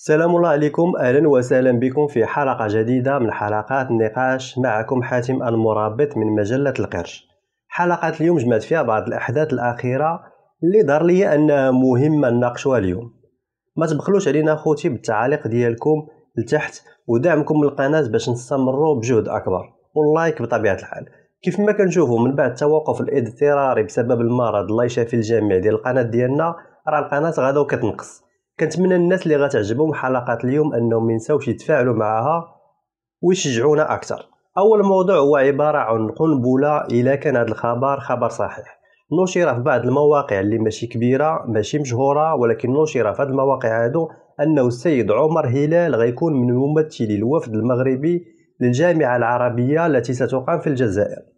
السلام الله عليكم اهلا وسهلا بكم في حلقه جديده من حلقات النقاش معكم حاتم المرابط من مجله القرش حلقه اليوم جمعت فيها بعض الاحداث الاخيره اللي دار لي انها مهمه نناقشوها اليوم ما تبخلوش علينا خوتي بالتعاليق ديالكم لتحت ودعمكم للقناه باش نستمروا بجهد اكبر واللايك بطبيعه الحال كيف ما كنشوفوا من بعد التوقف الاضطراري بسبب المرض الله يشافي الجميع ديال القناه ديالنا راه القناه غدا وكتنقص كنتمنى الناس اللي غتعجبهم حلقات اليوم انهم مينساوش يتفاعلوا معها ويشجعونا اكثر اول موضوع هو عباره عن قنبله الا كان هذا الخبر خبر صحيح نشر في بعض المواقع اللي ماشي كبيره ماشي مشهوره ولكن نشر في هذه المواقع هادو انه السيد عمر هلال غيكون من ممثلي الوفد المغربي للجامعه العربيه التي ستقام في الجزائر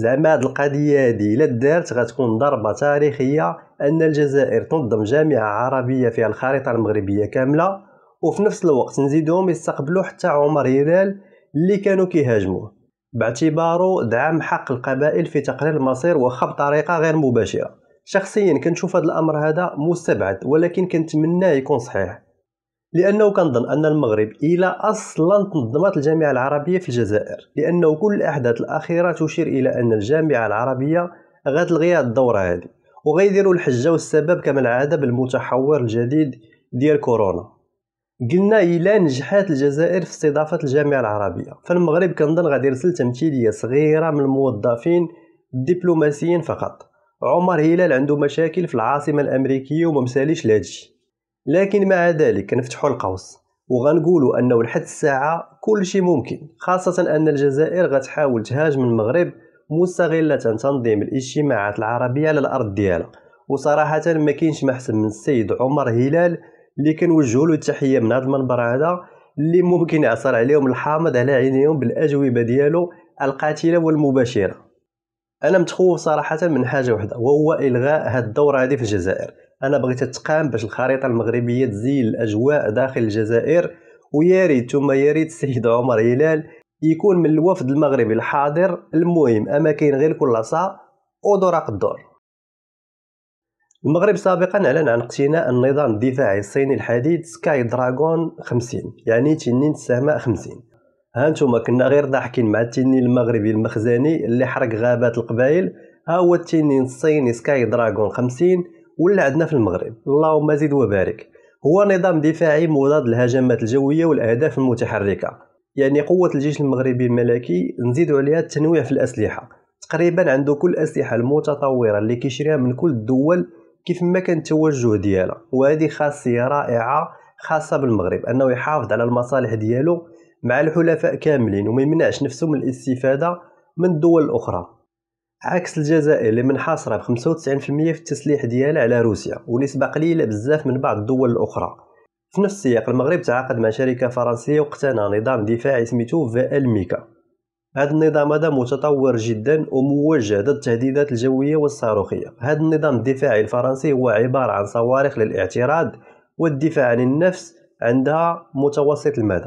زعما هاد القضيه هادي الا دارت غتكون ضربه تاريخيه ان الجزائر تنظم جامعه عربيه فيها الخريطه المغربيه كامله وفي نفس الوقت نزيدهم يستقبلوا حتى عمر هلال اللي كانوا كيهاجموه باعتباره دعم حق القبائل في تقرير المصير واخا بطريقه غير مباشره شخصيا كنشوف هذا الامر هذا مستبعد ولكن كنتمناه يكون صحيح لانه كنظن ان المغرب الى اصلا تنظمت الجامعه العربيه في الجزائر لانه كل الاحداث الاخيره تشير الى ان الجامعه العربيه غتلغي هاد الدوره هذه وغيديروا الحجه والسبب كما العاده بالمتحور الجديد ديال كورونا قلنا الا نجحات الجزائر في استضافه الجامعه العربيه فالمغرب كنظن غادي يرسل تمثيليه صغيره من الموظفين الدبلوماسيين فقط عمر هلال عنده مشاكل في العاصمه الامريكيه وممساليش لهادشي لكن مع ذلك نفتحوا القوس وغنقولوا انه لحد الساعه كل شيء ممكن خاصه ان الجزائر غتحاول تهاجم المغرب مستغله تنظيم الاجتماعات العربيه على الارض ديالها وصراحه ما كاينش ما من السيد عمر هلال اللي كنوجه له التحيه من هذا المنبر هذا اللي ممكن يعصر عليهم الحامض على عينيهم بالاجوبه ديالو القاتله والمباشره انا متخوف صراحه من حاجه واحده وهو الغاء هاد الدوره هذه في الجزائر انا بغيت تقام باش الخريطه المغربيه تزيل الاجواء داخل الجزائر ويا ريت ثم يا ريت السيد عمر هلال يكون من الوفد المغربي الحاضر المهم اماكن غير صا ودرق الدور المغرب سابقا اعلن عن اقتناء النظام الدفاعي الصيني الحديث سكاي دراغون 50 يعني تنين السماء 50 هانتوما كنا غير ضاحكين مع التنين المغربي المخزني اللي حرق غابات القبائل ها هو التنين الصيني سكاي دراغون 50 ولا عندنا في المغرب اللهم زد وبارك هو نظام دفاعي مضاد للهجمات الجويه والاهداف المتحركه يعني قوه الجيش المغربي الملكي نزيد عليها التنويع في الاسلحه تقريبا عنده كل الاسلحه المتطوره اللي كيشريها من كل الدول كيف ما كان التوجه ديالها وهذه خاصيه رائعه خاصه بالمغرب انه يحافظ على المصالح ديالو مع الحلفاء كاملين وما يمنعش نفسه من الاستفادة من الدول الأخرى عكس الجزائر اللي منحاصرة ب 95% في التسليح ديالها على روسيا ونسبة قليلة بزاف من بعض الدول الأخرى في نفس السياق المغرب تعاقد مع شركة فرنسية واقتنع نظام دفاعي سميتو فال ميكا هذا النظام هذا متطور جدا وموجه ضد التهديدات الجوية والصاروخية هذا النظام الدفاعي الفرنسي هو عبارة عن صواريخ للاعتراض والدفاع عن النفس عندها متوسط المدى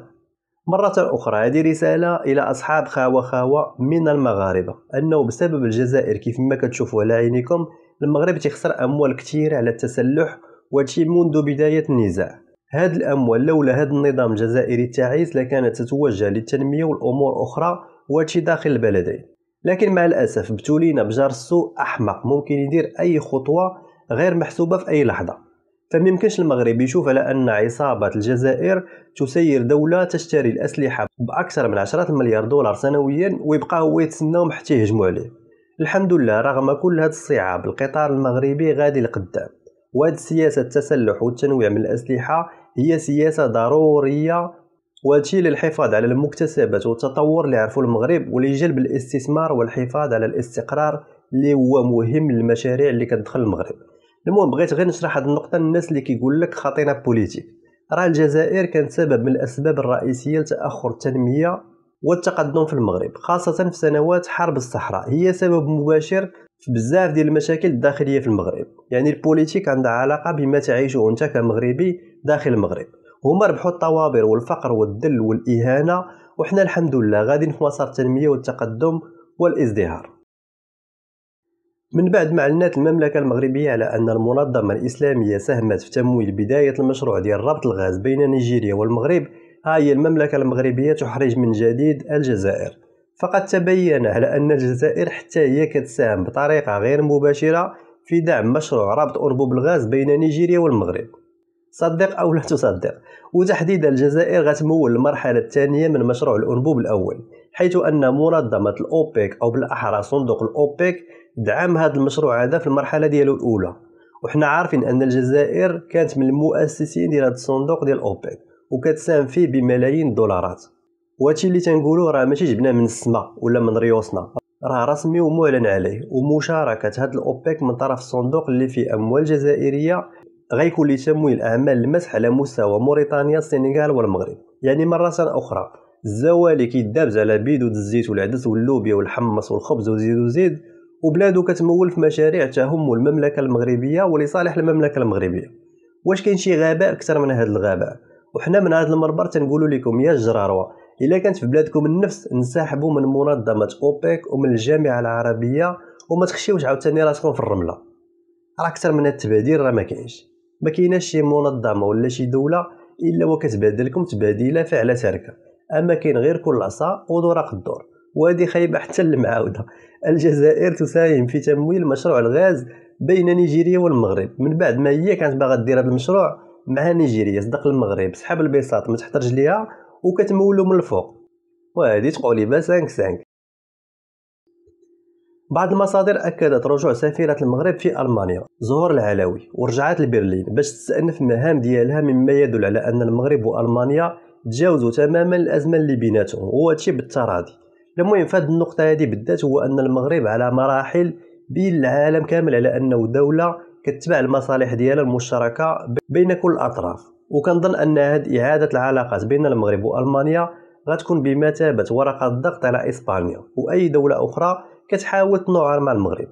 مرة أخرى هذه رسالة إلى أصحاب خاوة خاوة من المغاربة أنه بسبب الجزائر كيف ما كتشوفوا على عينيكم المغرب تخسر أموال كثيرة على التسلح وهادشي منذ بداية النزاع هاد الأموال لولا هاد النظام الجزائري التعيس لكانت تتوجه للتنمية والأمور أخرى وهادشي داخل البلدين لكن مع الأسف بتولينا بجار السوء أحمق ممكن يدير أي خطوة غير محسوبة في أي لحظة فما يمكنش المغرب يشوف على أن عصابة الجزائر تسير دولة تشتري الأسلحة بأكثر من عشرات المليار دولار سنويا ويبقى هو يتسناهم حتى يهجموا عليه الحمد لله رغم كل هذه الصعاب القطار المغربي غادي لقدام وهاد سياسة التسلح والتنويع من الأسلحة هي سياسة ضرورية وهادشي للحفاظ على المكتسبات والتطور اللي عرفوا المغرب ولجلب الاستثمار والحفاظ على الاستقرار اللي هو مهم للمشاريع اللي كتدخل المغرب المهم بغيت غير نشرح هذه النقطه للناس اللي كيقول لك خطينا بوليتيك راه الجزائر كانت سبب من الاسباب الرئيسيه لتاخر التنميه والتقدم في المغرب خاصه في سنوات حرب الصحراء هي سبب مباشر في بزاف ديال المشاكل الداخليه في المغرب يعني البوليتيك عندها علاقه بما تعيشه انت كمغربي داخل المغرب هما ربحوا الطوابير والفقر والذل والاهانه وحنا الحمد لله غاديين في مسار التنميه والتقدم والازدهار من بعد ما أعلنت المملكة المغربية على أن المنظمة الإسلامية ساهمت في تمويل بداية المشروع ديال ربط الغاز بين نيجيريا والمغرب ها هي المملكة المغربية تحرج من جديد الجزائر فقد تبين على أن الجزائر حتى هي كتساهم بطريقة غير مباشرة في دعم مشروع ربط أربوب الغاز بين نيجيريا والمغرب صدق أو لا تصدق وتحديدا الجزائر غتمول المرحلة الثانية من مشروع الأنبوب الأول حيث أن منظمة الأوبيك أو بالأحرى صندوق الأوبيك دعم هذا المشروع هذا في المرحلة ديالو الأولى وحنا عارفين أن الجزائر كانت من المؤسسين ديال هذا الصندوق ديال أوبيك وكتساهم فيه بملايين الدولارات وهادشي اللي تنقولو راه ماشي جبناه من السما ولا من ريوسنا راه رسمي ومعلن عليه ومشاركة هاد الأوبيك من طرف الصندوق اللي فيه أموال جزائرية غيكون لتمويل أعمال المسح على مستوى موريتانيا السنغال والمغرب يعني مرة أخرى الزوالي كيدابز على بيدو الزيت والعدس واللوبيا والحمص والخبز وزيد وزيد وبلادو كتمول في مشاريع تهم المملكة المغربية ولصالح المملكة المغربية واش كاين شي غباء اكثر من هذا الغباء وحنا من هذا المربر تنقولوا لكم يا جراروا الا كانت في بلادكم النفس انسحبوا من منظمه اوبيك ومن الجامعه العربيه وما تخشيوش عاوتاني راسكم في الرمله راه اكثر من هاد التباديل راه ما كاينش ما كايناش شي منظمه ولا شي دوله الا وكتبادلكم تبادله فعلا تركه اما كاين غير كل عصا ودورق الدور وهذه خايبه حتى المعاوده الجزائر تساهم في تمويل مشروع الغاز بين نيجيريا والمغرب من بعد ما هي كانت باغا دير هذا المشروع مع نيجيريا صدق المغرب سحب البساط من تحت رجليها وكتمولو من الفوق وهذه تقولي با 5 5 بعض المصادر أكدت رجوع سفيرة المغرب في ألمانيا زهور العلوي ورجعت لبرلين باش تستأنف مهام ديالها مما يدل على أن المغرب وألمانيا تجاوزوا تماما الازمه اللي بيناتهم وهو هادشي بالتراضي المهم فهاد النقطه هذه بالذات هو ان المغرب على مراحل بين العالم كامل على انه دوله كتبع المصالح ديالها المشتركه بين كل الاطراف وكنظن ان هذه اعاده العلاقات بين المغرب والمانيا غتكون بمثابه ورقه ضغط على اسبانيا واي دوله اخرى كتحاول تنوعر مع المغرب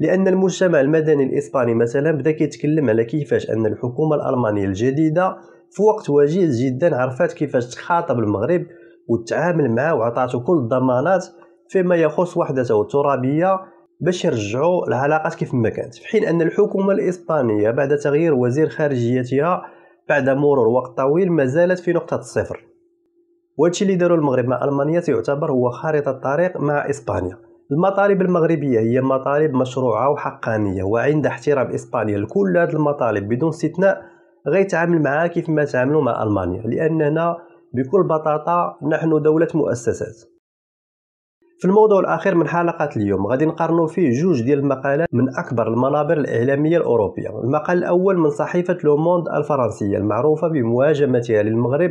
لان المجتمع المدني الاسباني مثلا بدا كيتكلم على كيفاش ان الحكومه الالمانيه الجديده في وقت وجيز جدا عرفات كيفاش تخاطب المغرب وتعامل معاه وعطاته كل الضمانات فيما يخص وحدته الترابيه باش يرجعوا العلاقات كيف ما كانت في حين ان الحكومه الاسبانيه بعد تغيير وزير خارجيتها بعد مرور وقت طويل ما زالت في نقطه الصفر وهادشي اللي داروا المغرب مع المانيا يعتبر هو خارطه الطريق مع اسبانيا المطالب المغربيه هي مطالب مشروعه وحقانيه وعند احترام اسبانيا لكل هذه المطالب بدون استثناء غيتعامل معها كيف ما تعاملوا مع المانيا لاننا بكل بساطه نحن دوله مؤسسات في الموضوع الاخير من حلقه اليوم غادي نقارنوا فيه جوج ديال المقالات من اكبر المنابر الاعلاميه الاوروبيه المقال الاول من صحيفه لوموند الفرنسيه المعروفه بمواجمتها للمغرب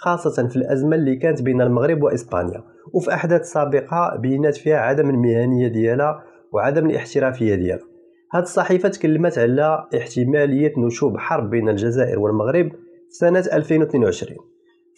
خاصة في الأزمة اللي كانت بين المغرب وإسبانيا وفي أحداث سابقة بينات فيها عدم المهنية ديالها وعدم الاحترافية ديالها هاد الصحيفة تكلمت على احتمالية نشوب حرب بين الجزائر والمغرب سنة 2022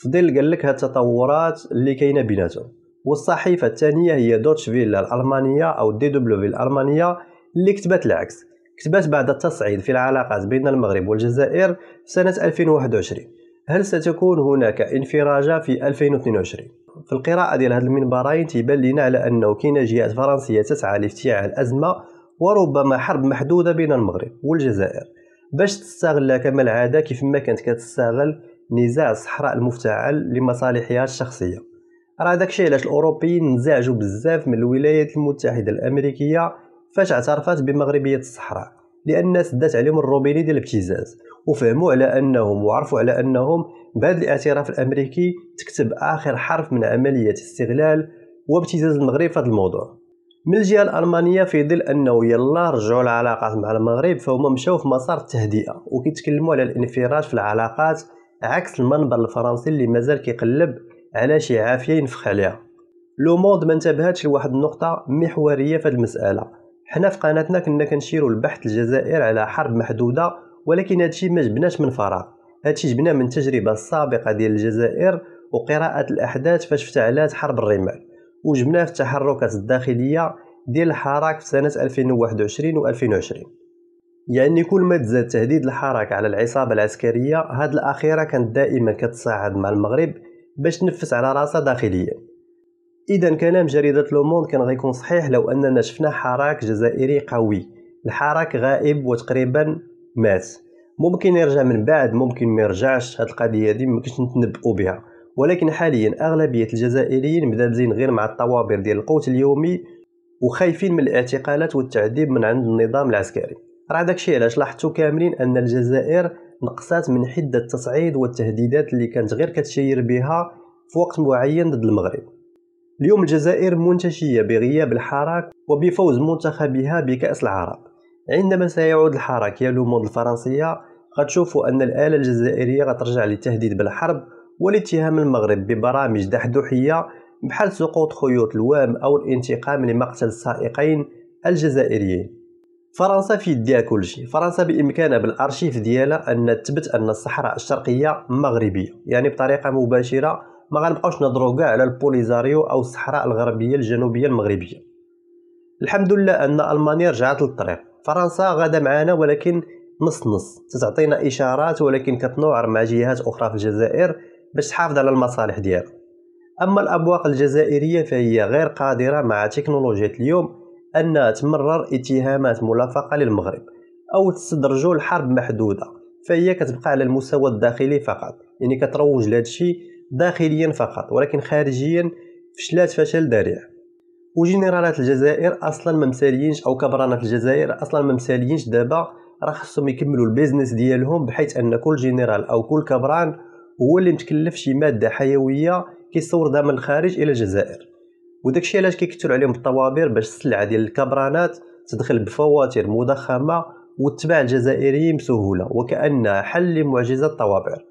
فضل قال لك هاد التطورات اللي كاينه بيناتهم والصحيفة الثانية هي دوتش فيلا الألمانية أو دي دبليو الألمانية اللي كتبت العكس كتبت بعد التصعيد في العلاقات بين المغرب والجزائر سنة 2021 هل ستكون هناك انفراجة في 2022 في القراءة ديال هاد المنبرين تيبان لينا على أنه كاينة جهات فرنسية تسعى لافتعال أزمة وربما حرب محدوده بين المغرب والجزائر باش تستغلها كما العاده كيف ما كانت كتستغل نزاع الصحراء المفتعل لمصالحها الشخصيه راه داكشي علاش الاوروبيين انزعجوا بزاف من الولايات المتحده الامريكيه فاش اعترفت بمغربيه الصحراء لان سدات عليهم الروبيني ديال الابتزاز وفهموا على انهم وعرفوا على انهم بهذا الاعتراف الامريكي تكتب اخر حرف من عمليه استغلال وابتزاز المغرب في هذا الموضوع من الجهه الالمانيه في ظل انه يلا رجعوا العلاقات مع المغرب فهما مشاو في مسار التهدئه وكيتكلموا على الانفراج في العلاقات عكس المنبر الفرنسي اللي مازال كيقلب على شي عافيه ينفخ عليها لو مود ما انتبهتش لواحد النقطه محوريه في المساله حنا في قناتنا كنا كنشيروا البحث الجزائر على حرب محدوده ولكن هادشي ما جبناش من فراغ هادشي جبناه من التجربه السابقه ديال الجزائر وقراءه الاحداث فاش افتعلات حرب الرمال وجبناه في التحركات الداخليه ديال الحراك في سنه 2021 و 2020 يعني كل ما تزاد تهديد الحراك على العصابه العسكريه هاد الاخيره كانت دائما كتصاعد مع المغرب باش تنفس على راسها داخليا اذا كلام جريده لوموند كان غيكون صحيح لو اننا شفنا حراك جزائري قوي الحراك غائب وتقريبا مات ممكن يرجع من بعد ممكن ما يرجعش هاد القضيه هادي ما نتنبؤوا بها ولكن حاليا اغلبيه الجزائريين مدابزين غير مع الطوابير ديال القوت اليومي وخايفين من الاعتقالات والتعذيب من عند النظام العسكري راه داكشي علاش لاحظتو كاملين ان الجزائر نقصات من حده التصعيد والتهديدات اللي كانت غير كتشير بها في وقت معين ضد المغرب اليوم الجزائر منتشيه بغياب الحراك وبفوز منتخبها بكاس العرب عندما سيعود الحراك يا لوموند الفرنسيه غتشوفوا ان الاله الجزائريه غترجع للتهديد بالحرب والاتهام المغرب ببرامج دحدوحية بحال سقوط خيوط الوام أو الانتقام لمقتل السائقين الجزائريين فرنسا في يديها كلشي فرنسا بامكانها بالارشيف ديالها ان تثبت ان الصحراء الشرقيه مغربيه يعني بطريقه مباشره ما غنبقاوش نهضروا كاع على البوليزاريو او الصحراء الغربيه الجنوبيه المغربيه الحمد لله ان المانيا رجعت للطريق فرنسا غدا معانا ولكن نص نص تتعطينا اشارات ولكن كتنوعر مع جهات اخرى في الجزائر باش تحافظ على المصالح ديالها اما الابواق الجزائريه فهي غير قادره مع تكنولوجيا اليوم انها تمرر اتهامات ملافقه للمغرب او تستدرجو لحرب محدوده فهي كتبقى على المستوى الداخلي فقط يعني كتروج لهذا الشيء داخليا فقط ولكن خارجيا فشلات فشل ذريع وجنرالات الجزائر اصلا ممساليينش او كبرانات الجزائر اصلا ممساليينش دابا راه خصهم يكملوا البيزنس ديالهم بحيث ان كل جنرال او كل كبران هو اللي متكلف شي ماده حيويه كيستوردها من الخارج الى الجزائر وداكشي علاش كيكثر عليهم الطوابير باش السلعه ديال الكبرانات تدخل بفواتير مضخمه وتباع الجزائريين بسهوله وكانها حل لمعجزه الطوابير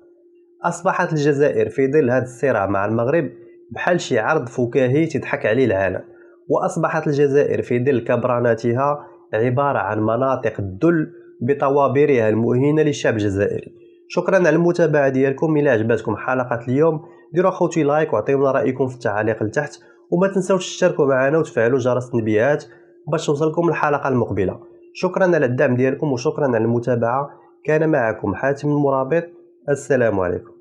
اصبحت الجزائر في ظل هذا الصراع مع المغرب بحال شي عرض فكاهي تضحك عليه العالم واصبحت الجزائر في ظل كبراناتها عباره عن مناطق الذل بطوابيرها المهينه للشعب الجزائري شكرا على المتابعه ديالكم الى عجبتكم حلقه اليوم ديروا خوتي لايك وعطيونا رايكم في التعاليق لتحت وما تنساوش تشتركوا معنا وتفعلوا جرس التنبيهات باش توصلكم الحلقه المقبله شكرا على الدعم ديالكم وشكرا على المتابعه كان معكم حاتم المرابط السلام عليكم